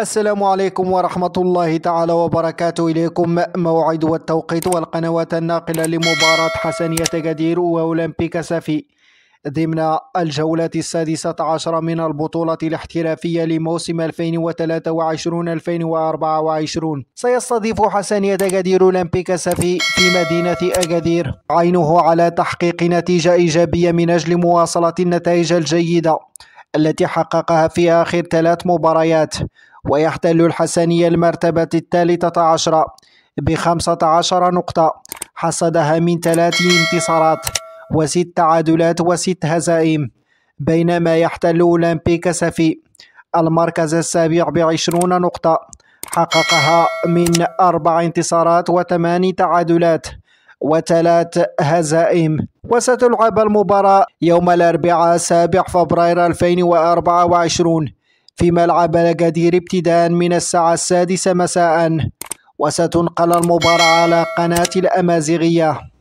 السلام عليكم ورحمة الله تعالى وبركاته إليكم موعد والتوقيت والقنوات الناقلة لمباراة حسنية قدير وأولمبيك سفي ضمن الجولة السادسة عشر من البطولة الاحترافية لموسم 2023-2024 سيستضيف حسنية قدير أولمبيك سفي في مدينة أكادير عينه على تحقيق نتيجة إيجابية من أجل مواصلة النتائج الجيدة التي حققها في آخر ثلاث مباريات ويحتل الحسنية المرتبة الثالثة عشرة بخمسة عشر نقطة حصدها من ثلاث انتصارات وست تعادلات وست هزائم بينما يحتل أولمبيك سفي المركز السابع بعشرون نقطة حققها من أربع انتصارات وثمان تعادلات وثلاث هزائم وستلعب المباراة يوم الأربعاء سابع فبراير 2024 في ملعب الأكادير ابتداء من الساعة السادسة مساء وستنقل المباراة على قناة الأمازيغية